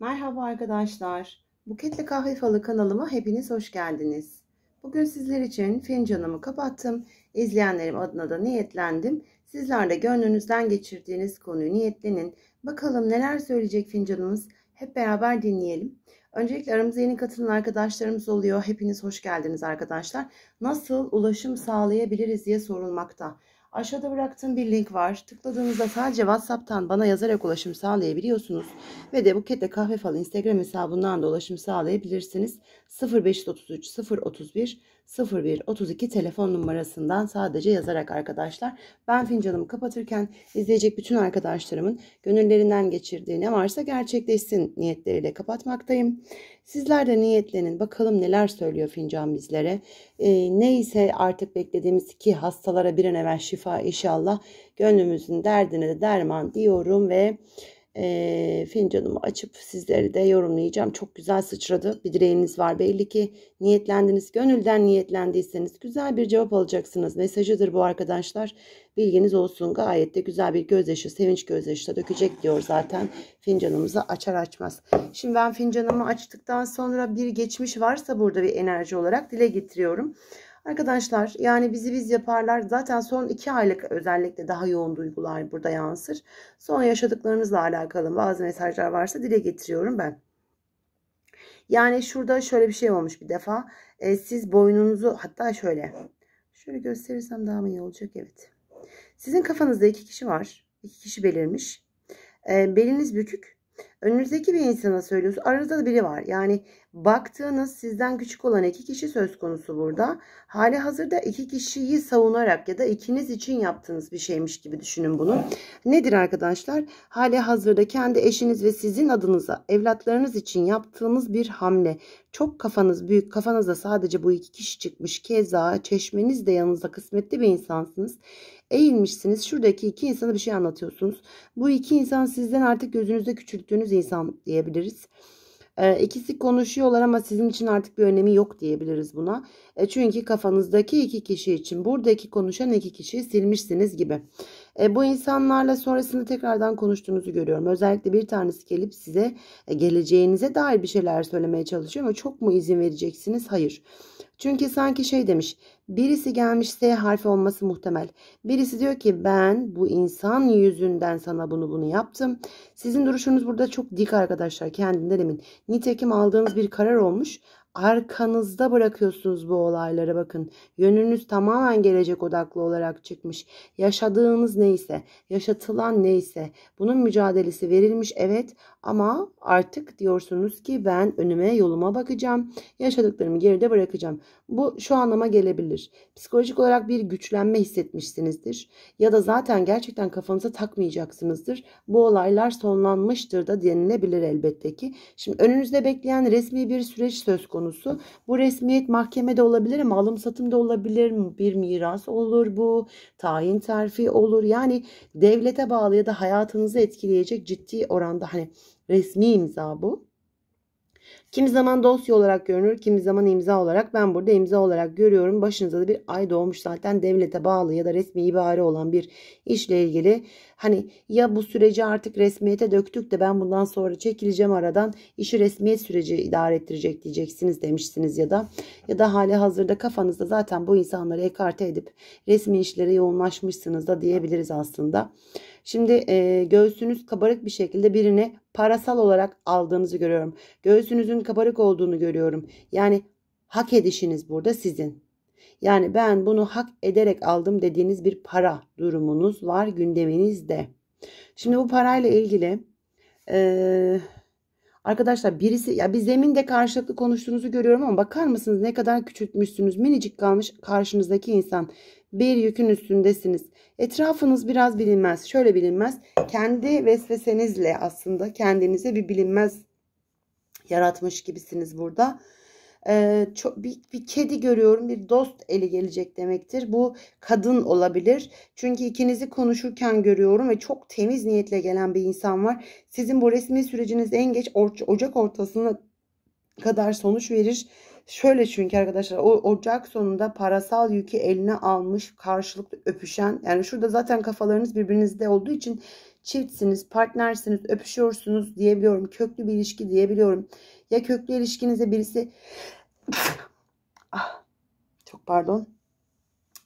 Merhaba arkadaşlar. Buketli Kahve Falı kanalıma hepiniz hoş geldiniz. Bugün sizler için fincanımı kapattım. İzleyenlerim adına da niyetlendim. Sizler de gönlünüzden geçirdiğiniz konuyu niyetlenin. Bakalım neler söyleyecek fincanımız. Hep beraber dinleyelim. Öncelikle aramıza yeni katılan arkadaşlarımız oluyor. Hepiniz hoş geldiniz arkadaşlar. Nasıl ulaşım sağlayabiliriz diye sorulmakta. Aşağıda bıraktığım bir link var. Tıkladığınızda sadece WhatsApp'tan bana yazarak ulaşım sağlayabiliyorsunuz. Ve de Buket'le Kahve Falı Instagram hesabından da ulaşım sağlayabilirsiniz. 0533 031 0132 telefon numarasından sadece yazarak arkadaşlar ben fincanımı kapatırken izleyecek bütün arkadaşlarımın gönüllerinden geçirdiği ne varsa gerçekleşsin niyetleriyle kapatmaktayım. Sizler de niyetlenin bakalım neler söylüyor fincan bizlere. E, neyse artık beklediğimiz ki hastalara bir an evvel şifa inşallah gönlümüzün derdine de derman diyorum ve e, fincanımı açıp sizleri de yorumlayacağım. Çok güzel sıçradı. Bir dileğiniz var. Belli ki niyetlendiniz. Gönülden niyetlendiyseniz güzel bir cevap alacaksınız. Mesajıdır bu arkadaşlar. Bilginiz olsun. Gayet de güzel bir gözyaşı, sevinç gözyaşı da dökecek diyor zaten. Fincanımızı açar açmaz. Şimdi ben fincanımı açtıktan sonra bir geçmiş varsa burada bir enerji olarak dile getiriyorum. Arkadaşlar yani bizi biz yaparlar. Zaten son iki aylık özellikle daha yoğun duygular burada yansır. Son yaşadıklarınızla alakalı bazı mesajlar varsa dile getiriyorum ben. Yani şurada şöyle bir şey olmuş bir defa. E, siz boynunuzu hatta şöyle. Şöyle gösterirsem daha mı iyi olacak? Evet. Sizin kafanızda iki kişi var. İki kişi belirmiş. E, beliniz bükük. Önünüzdeki bir insana söylüyorsunuz. Aranızda da biri var. Yani baktığınız sizden küçük olan iki kişi söz konusu burada. Hali hazırda iki kişiyi savunarak ya da ikiniz için yaptığınız bir şeymiş gibi düşünün bunu. Nedir arkadaşlar? Hali hazırda kendi eşiniz ve sizin adınıza evlatlarınız için yaptığınız bir hamle. Çok kafanız büyük. Kafanızda sadece bu iki kişi çıkmış. Keza çeşmeniz de yanınızda kısmetli bir insansınız eğilmişsiniz. Şuradaki iki insana bir şey anlatıyorsunuz. Bu iki insan sizden artık gözünüzde küçülttüğünüz Temmuz, Nisan diyebiliriz. E, ikisi konuşuyorlar ama sizin için artık bir önemi yok diyebiliriz buna. E, çünkü kafanızdaki iki kişi için buradaki konuşan iki kişiyi silmişsiniz gibi. E, bu insanlarla sonrasında tekrardan konuştuğunuzu görüyorum. Özellikle bir tanesi gelip size e, geleceğinize dair bir şeyler söylemeye çalışıyor ama çok mu izin vereceksiniz? Hayır. Çünkü sanki şey demiş. Birisi gelmiş S harfi olması muhtemel. Birisi diyor ki ben bu insan yüzünden sana bunu bunu yaptım. Sizin duruşunuz burada çok dik arkadaşlar kendinden emin. Nitekim aldığınız bir karar olmuş Arkanızda bırakıyorsunuz bu olaylara bakın. Yönünüz tamamen gelecek odaklı olarak çıkmış. Yaşadığınız neyse, yaşatılan neyse bunun mücadelesi verilmiş evet ama artık diyorsunuz ki ben önüme yoluma bakacağım. Yaşadıklarımı geride bırakacağım. Bu şu anlama gelebilir. Psikolojik olarak bir güçlenme hissetmişsinizdir ya da zaten gerçekten kafanıza takmayacaksınızdır. Bu olaylar sonlanmıştır da denilebilir elbette ki. Şimdi önünüzde bekleyen resmi bir süreç söz konusu konusu. Bu resmiyet mahkemede olabilir ama alım satım da olabilir. Bir miras olur bu. Tayin terfi olur. Yani devlete bağlı ya da hayatınızı etkileyecek ciddi oranda hani resmi imza bu. Kimi zaman dosya olarak görünür, kimi zaman imza olarak. Ben burada imza olarak görüyorum. Başınıza da bir ay doğmuş zaten devlete bağlı ya da resmi ibare olan bir işle ilgili. Hani ya bu süreci artık resmiyete döktük de ben bundan sonra çekileceğim aradan işi resmiyet süreci idare ettirecek diyeceksiniz demişsiniz ya da ya da hali hazırda kafanızda zaten bu insanları ekarte edip resmi işlere yoğunlaşmışsınız da diyebiliriz aslında. Şimdi e, göğsünüz kabarık bir şekilde birine parasal olarak aldığınızı görüyorum. Göğsünüzün kabarık olduğunu görüyorum. Yani hak edişiniz burada sizin. Yani ben bunu hak ederek aldım dediğiniz bir para durumunuz var gündeminizde. Şimdi bu parayla ilgili e, arkadaşlar birisi ya bir zeminde karşılıklı konuştuğunuzu görüyorum ama bakar mısınız ne kadar küçültmüşsünüz minicik kalmış karşınızdaki insan bir yükün üstündesiniz. Etrafınız biraz bilinmez. Şöyle bilinmez. Kendi vesvesenizle aslında kendinize bir bilinmez yaratmış gibisiniz burada. Ee, çok, bir, bir kedi görüyorum bir dost eli gelecek demektir bu kadın olabilir çünkü ikinizi konuşurken görüyorum ve çok temiz niyetle gelen bir insan var sizin bu resmi süreciniz en geç Ocak ortasına kadar sonuç verir Şöyle çünkü arkadaşlar o Ocak sonunda parasal yükü eline almış karşılıklı öpüşen yani şurada zaten kafalarınız birbirinizde olduğu için çiftsiniz, partnersiniz, öpüşüyorsunuz diyebiliyorum. Köklü bir ilişki diyebiliyorum. Ya köklü ilişkinize birisi ah, çok pardon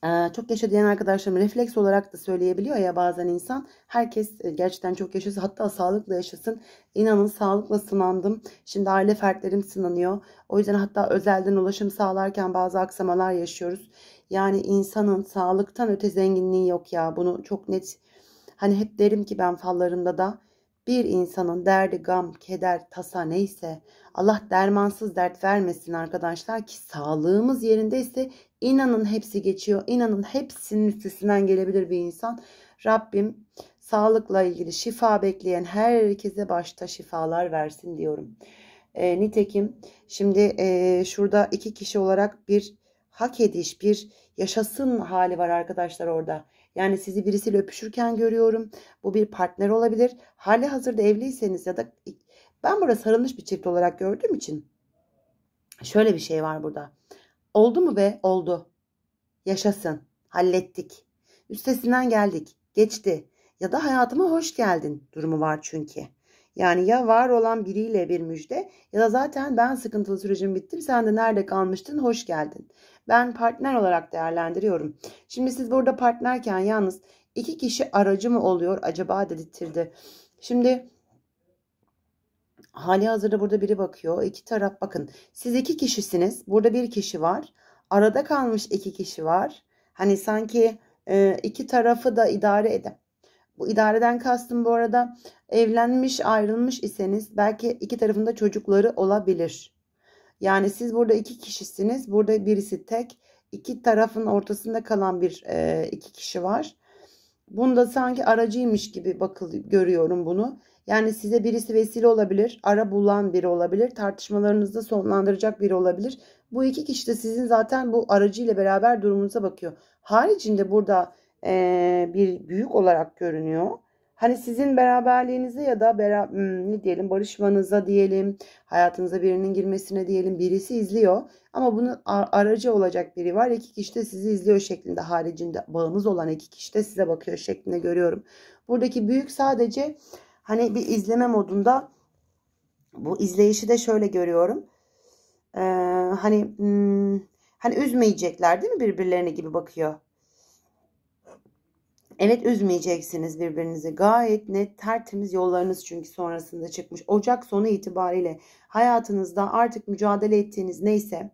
ee, çok yaşa diyen arkadaşlarım refleks olarak da söyleyebiliyor ya bazen insan. Herkes e, gerçekten çok yaşasın hatta sağlıklı yaşasın. İnanın sağlıkla sınandım. Şimdi aile fertlerim sınanıyor. O yüzden hatta özelden ulaşım sağlarken bazı aksamalar yaşıyoruz. Yani insanın sağlıktan öte zenginliği yok ya. Bunu çok net hani hep derim ki ben fallarımda da bir insanın derdi, gam, keder, tasa neyse Allah dermansız dert vermesin arkadaşlar ki sağlığımız yerindeyse inanın hepsi geçiyor. İnanın hepsinin üstesinden gelebilir bir insan. Rabbim sağlıkla ilgili şifa bekleyen herkese başta şifalar versin diyorum. E, nitekim şimdi e, şurada iki kişi olarak bir hak ediş, bir yaşasın hali var arkadaşlar orada. Yani sizi birisiyle öpüşürken görüyorum. Bu bir partner olabilir. Hali hazırda evliyseniz ya da ben burada sarılmış bir çift olarak gördüğüm için şöyle bir şey var burada. Oldu mu be? Oldu. Yaşasın. Hallettik. Üstesinden geldik. Geçti. Ya da hayatıma hoş geldin durumu var çünkü. Yani ya var olan biriyle bir müjde ya da zaten ben sıkıntılı sürecim bittim sen de nerede kalmıştın hoş geldin ben partner olarak değerlendiriyorum. Şimdi siz burada partnerken yalnız iki kişi aracı mı oluyor acaba dedirtirdi. Şimdi hali hazırda burada biri bakıyor. İki taraf bakın. Siz iki kişisiniz. Burada bir kişi var. Arada kalmış iki kişi var. Hani sanki e, iki tarafı da idare eden. Bu idareden kastım bu arada evlenmiş ayrılmış iseniz belki iki tarafında çocukları olabilir. Yani siz burada iki kişisiniz. Burada birisi tek. İki tarafın ortasında kalan bir e, iki kişi var. Bunda sanki aracıymış gibi bakıl görüyorum bunu. Yani size birisi vesile olabilir, ara bulan biri olabilir, tartışmalarınızı sonlandıracak biri olabilir. Bu iki kişi de sizin zaten bu aracıyla beraber durumunuza bakıyor. Haricinde burada e, bir büyük olarak görünüyor hani sizin beraberliğinize ya da bera, hmm, ne diyelim barışmanıza diyelim hayatınıza birinin girmesine diyelim birisi izliyor ama bunun aracı olacak biri var iki kişi de sizi izliyor şeklinde haricinde bağınız olan iki kişi de size bakıyor şeklinde görüyorum. Buradaki büyük sadece hani bir izleme modunda bu izleyişi de şöyle görüyorum. Ee, hani hmm, hani üzmeyecekler değil mi birbirlerine gibi bakıyor. Evet üzmeyeceksiniz birbirinizi. Gayet net tertemiz yollarınız çünkü sonrasında çıkmış. Ocak sonu itibariyle hayatınızda artık mücadele ettiğiniz neyse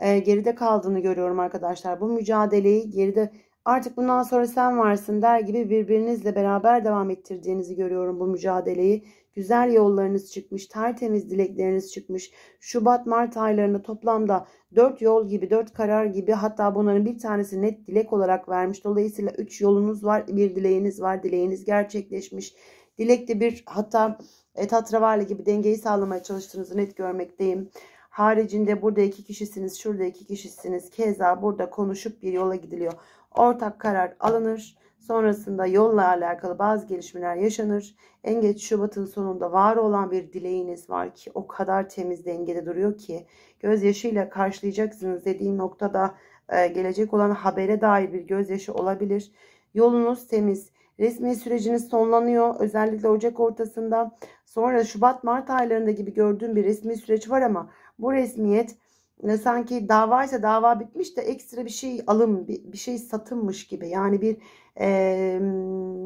e, geride kaldığını görüyorum arkadaşlar. Bu mücadeleyi geride artık bundan sonra sen varsın der gibi birbirinizle beraber devam ettirdiğinizi görüyorum bu mücadeleyi. Güzel yollarınız çıkmış, tertemiz dilekleriniz çıkmış. Şubat, Mart aylarında toplamda 4 yol gibi, 4 karar gibi hatta bunların bir tanesi net dilek olarak vermiş. Dolayısıyla 3 yolunuz var, bir dileğiniz var, dileğiniz gerçekleşmiş. Dilekte bir hatta e, tatravarlı gibi dengeyi sağlamaya çalıştığınızı net görmekteyim. Haricinde burada iki kişisiniz, şurada iki kişisiniz. Keza burada konuşup bir yola gidiliyor. Ortak karar alınır Sonrasında yolla alakalı bazı gelişmeler yaşanır. En geç Şubat'ın sonunda var olan bir dileğiniz var ki o kadar temiz dengede duruyor ki gözyaşıyla karşılayacaksınız dediğim noktada e, gelecek olan habere dair bir gözyaşı olabilir. Yolunuz temiz. Resmi süreciniz sonlanıyor. Özellikle Ocak ortasında. Sonra Şubat Mart aylarında gibi gördüğüm bir resmi süreç var ama bu resmiyet ne sanki dava ise dava bitmiş de ekstra bir şey alım bir, bir şey satılmış gibi yani bir e,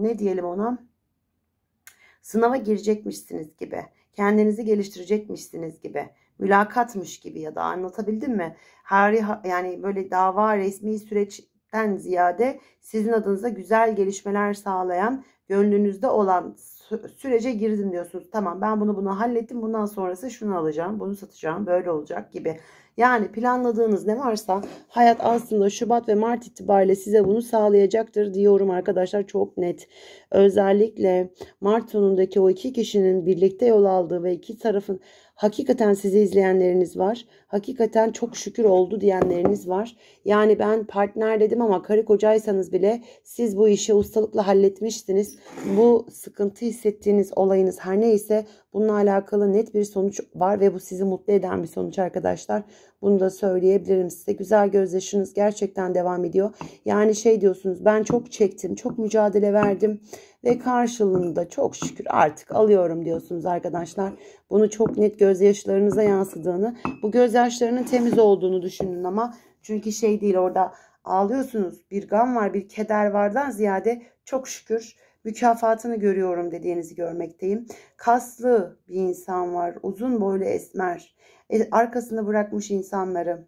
ne diyelim ona sınava girecekmişsiniz gibi kendinizi geliştirecekmişsiniz gibi mülakatmış gibi ya da anlatabildim mi? Hari yani böyle dava resmi süreçten ziyade sizin adınıza güzel gelişmeler sağlayan gönlünüzde olan sürece girdim diyorsunuz. Tamam ben bunu bunu hallettim. Bundan sonrası şunu alacağım, bunu satacağım, böyle olacak gibi. Yani planladığınız ne varsa hayat aslında Şubat ve Mart itibariyle size bunu sağlayacaktır diyorum arkadaşlar çok net. Özellikle Mart sonundaki o iki kişinin birlikte yol aldığı ve iki tarafın Hakikaten sizi izleyenleriniz var. Hakikaten çok şükür oldu diyenleriniz var. Yani ben partner dedim ama karı kocaysanız bile siz bu işi ustalıkla halletmiştiniz. Bu sıkıntı hissettiğiniz olayınız her neyse bununla alakalı net bir sonuç var ve bu sizi mutlu eden bir sonuç arkadaşlar. Bunu da söyleyebilirim size. Güzel gözyaşınız gerçekten devam ediyor. Yani şey diyorsunuz ben çok çektim, çok mücadele verdim ve karşılığında çok şükür artık alıyorum diyorsunuz arkadaşlar. Bunu çok net gözyaşlarınıza yansıdığını, bu gözyaşlarının temiz olduğunu düşünün ama çünkü şey değil orada ağlıyorsunuz. Bir gam var, bir keder vardan ziyade çok şükür mükafatını görüyorum dediğinizi görmekteyim. Kaslı bir insan var, uzun boylu esmer, e, arkasını bırakmış insanları.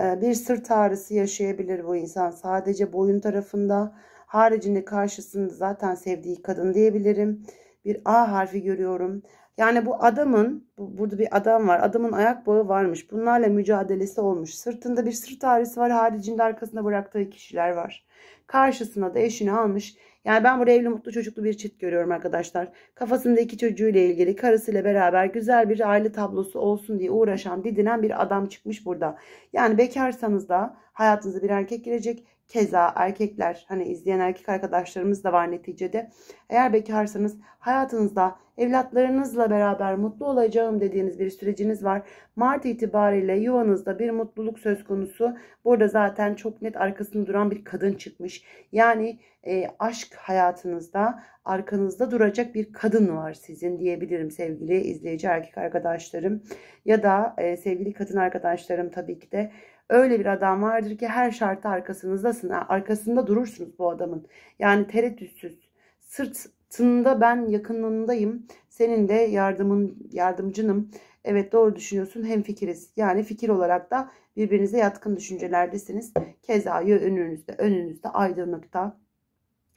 E, bir sırt ağrısı yaşayabilir bu insan sadece boyun tarafında Haricinde karşısında zaten sevdiği kadın diyebilirim. Bir A harfi görüyorum. Yani bu adamın, bu, burada bir adam var. Adamın ayak bağı varmış. Bunlarla mücadelesi olmuş. Sırtında bir sırt ağrısı var. Haricinde arkasında bıraktığı kişiler var. Karşısına da eşini almış. Yani ben burada evli mutlu çocuklu bir çift görüyorum arkadaşlar. Kafasında iki çocuğuyla ilgili karısıyla beraber güzel bir aile tablosu olsun diye uğraşan didinen bir adam çıkmış burada. Yani bekarsanız da hayatınıza bir erkek girecek. Keza erkekler hani izleyen erkek arkadaşlarımız da var neticede. Eğer bekarsanız hayatınızda evlatlarınızla beraber mutlu olacağım dediğiniz bir süreciniz var. Mart itibariyle yuvanızda bir mutluluk söz konusu. Burada zaten çok net arkasında duran bir kadın çıkmış. Yani e, aşk hayatınızda arkanızda duracak bir kadın var sizin diyebilirim sevgili izleyici erkek arkadaşlarım. Ya da e, sevgili kadın arkadaşlarım tabii ki de Öyle bir adam vardır ki her şartı arkasınızdasın. Arkasında durursunuz bu adamın. Yani tereddütsüz. Sırtında ben yakınlığındayım. Senin de yardımın, yardımcınım. Evet doğru düşünüyorsun. Hem fikiriz. Yani fikir olarak da birbirinize yatkın düşüncelerdesiniz. Kezayı önünüzde, önünüzde aydınlıkta.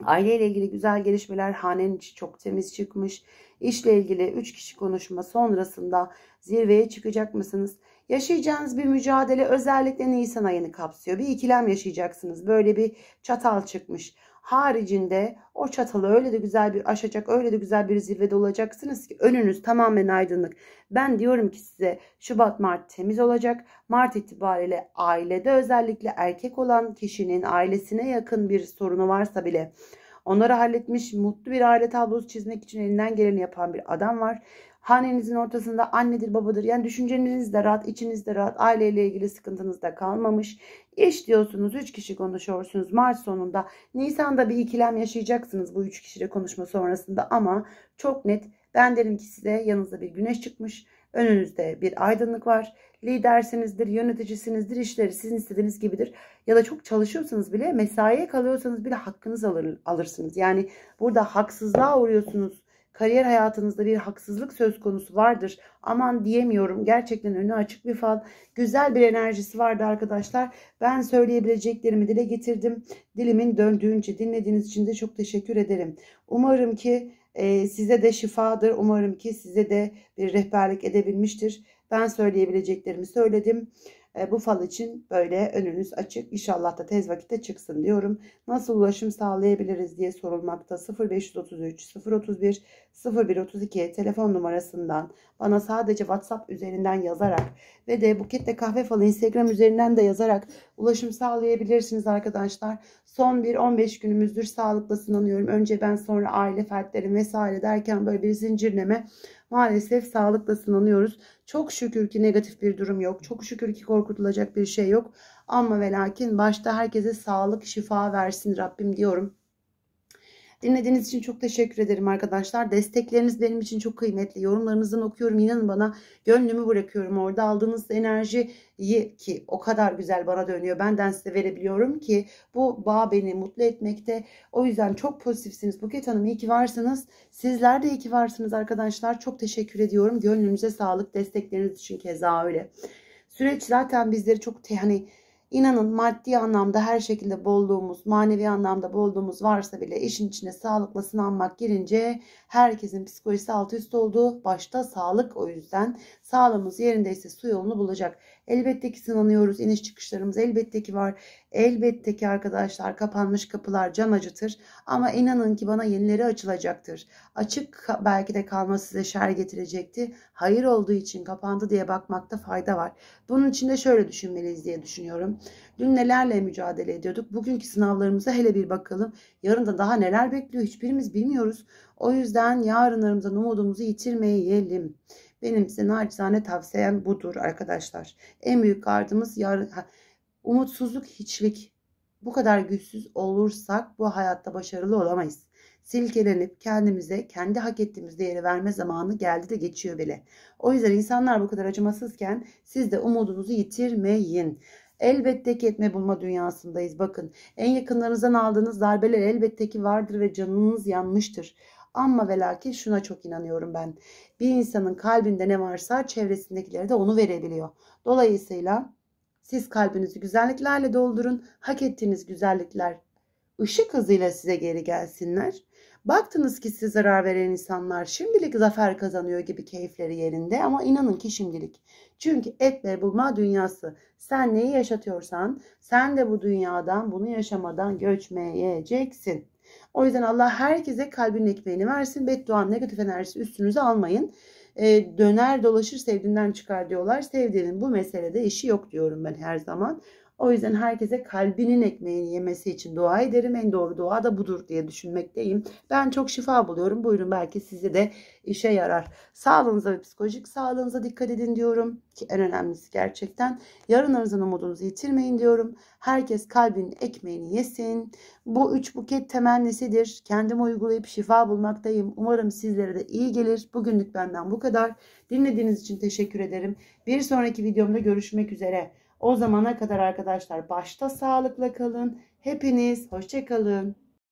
Aileyle ilgili güzel gelişmeler hanenin içi çok temiz çıkmış. İşle ilgili 3 kişi konuşma sonrasında zirveye çıkacak mısınız? Yaşayacağınız bir mücadele özellikle Nisan ayını kapsıyor. Bir ikilem yaşayacaksınız. Böyle bir çatal çıkmış. Haricinde o çatalı öyle de güzel bir aşacak, öyle de güzel bir zirvede olacaksınız ki önünüz tamamen aydınlık. Ben diyorum ki size Şubat Mart temiz olacak. Mart itibariyle ailede özellikle erkek olan kişinin ailesine yakın bir sorunu varsa bile Onları halletmiş, mutlu bir aile tablosu çizmek için elinden geleni yapan bir adam var. Hanenizin ortasında annedir babadır. Yani düşünceniz de rahat, içiniz de rahat. Aileyle ilgili sıkıntınız da kalmamış. iş diyorsunuz 3 kişi konuşuyorsunuz Mart sonunda. Nisan'da bir ikilem yaşayacaksınız bu 3 kişiyle konuşma sonrasında ama çok net ben derim ki size yanınızda bir güneş çıkmış. Önünüzde bir aydınlık var. Lidersinizdir, yöneticisinizdir, işleri sizin istediğiniz gibidir. Ya da çok çalışıyorsanız bile mesaiye kalıyorsanız bile hakkınız alır, alırsınız. Yani burada haksızlığa uğruyorsunuz Kariyer hayatınızda bir haksızlık söz konusu vardır. Aman diyemiyorum. Gerçekten önü açık bir fal. Güzel bir enerjisi vardı arkadaşlar. Ben söyleyebileceklerimi dile getirdim. Dilimin döndüğünce dinlediğiniz için de çok teşekkür ederim. Umarım ki e, size de şifadır. Umarım ki size de bir rehberlik edebilmiştir. Ben söyleyebileceklerimi söyledim. E, bu fal için böyle önünüz açık. İnşallah da tez vakitte çıksın diyorum. Nasıl ulaşım sağlayabiliriz diye sorulmakta 0533 031 0132 telefon numarasından bana sadece WhatsApp üzerinden yazarak ve de Buket'le Kahve Falı Instagram üzerinden de yazarak ulaşım sağlayabilirsiniz arkadaşlar. Son bir 15 günümüzdür sağlıkla sınanıyorum. Önce ben sonra aile fertlerim vesaire derken böyle bir zincirleme maalesef sağlıkla sınanıyoruz. Çok şükür ki negatif bir durum yok. Çok şükür ki korkutulacak bir şey yok. Ama ve lakin başta herkese sağlık, şifa versin Rabbim diyorum. Dinlediğiniz için çok teşekkür ederim arkadaşlar. Destekleriniz benim için çok kıymetli. Yorumlarınızdan okuyorum. İnanın bana gönlümü bırakıyorum. Orada aldığınız enerjiyi ki o kadar güzel bana dönüyor. Benden size verebiliyorum ki bu bağ beni mutlu etmekte. O yüzden çok pozitifsiniz. Buket Hanım iyi ki varsınız. Sizler de iyi ki varsınız arkadaşlar. Çok teşekkür ediyorum. Gönlünüze sağlık. Destekleriniz için keza öyle. Süreç zaten bizleri çok hani İnanın maddi anlamda her şekilde bolluğumuz, manevi anlamda bolluğumuz varsa bile işin içine sağlıkla sınanmak girince herkesin psikolojisi alt üst oldu. Başta sağlık o yüzden sağlığımız yerindeyse su yolunu bulacak. Elbette ki sınanıyoruz. İniş çıkışlarımız elbette ki var. Elbette ki arkadaşlar kapanmış kapılar can acıtır. Ama inanın ki bana yenileri açılacaktır. Açık belki de kalma size şer getirecekti. Hayır olduğu için kapandı diye bakmakta fayda var. Bunun için de şöyle düşünmeliyiz diye düşünüyorum. Dün nelerle mücadele ediyorduk? Bugünkü sınavlarımıza hele bir bakalım. Yarın da daha neler bekliyor hiçbirimiz bilmiyoruz. O yüzden yarınlarımızdan umudumuzu yitirmeyelim. Benim size naçizane tavsiyem budur arkadaşlar. En büyük gardımız yarın, umutsuzluk, hiçlik. Bu kadar güçsüz olursak bu hayatta başarılı olamayız. Silkelenip kendimize kendi hak ettiğimiz değeri verme zamanı geldi de geçiyor bile. O yüzden insanlar bu kadar acımasızken siz de umudunuzu yitirmeyin. Elbette ki etme bulma dünyasındayız. Bakın en yakınlarınızdan aldığınız darbeler elbette ki vardır ve canınız yanmıştır. Ama ve lakin şuna çok inanıyorum ben. Bir insanın kalbinde ne varsa çevresindekileri de onu verebiliyor. Dolayısıyla siz kalbinizi güzelliklerle doldurun. Hak ettiğiniz güzellikler ışık hızıyla size geri gelsinler. Baktınız ki size zarar veren insanlar şimdilik zafer kazanıyor gibi keyifleri yerinde ama inanın ki şimdilik. Çünkü et ve bulma dünyası. Sen neyi yaşatıyorsan sen de bu dünyadan bunu yaşamadan göçmeyeceksin. O yüzden Allah herkese kalbinin ekmeğini versin. Beddua negatif enerjisi üstünüze almayın. E, döner dolaşır sevdiğinden çıkar diyorlar. Sevdiğinin bu meselede işi yok diyorum ben her zaman. O yüzden herkese kalbinin ekmeğini yemesi için dua ederim. En doğru dua da budur diye düşünmekteyim. Ben çok şifa buluyorum. Buyurun belki size de işe yarar. Sağlığınıza ve psikolojik sağlığınıza dikkat edin diyorum. Ki en önemlisi gerçekten. Yarınlarınızın umudunuzu yitirmeyin diyorum. Herkes kalbinin ekmeğini yesin. Bu üç buket temennisidir. Kendime uygulayıp şifa bulmaktayım. Umarım sizlere de iyi gelir. Bugünlük benden bu kadar. Dinlediğiniz için teşekkür ederim. Bir sonraki videomda görüşmek üzere. O zamana kadar arkadaşlar başta sağlıkla kalın. Hepiniz hoşçakalın.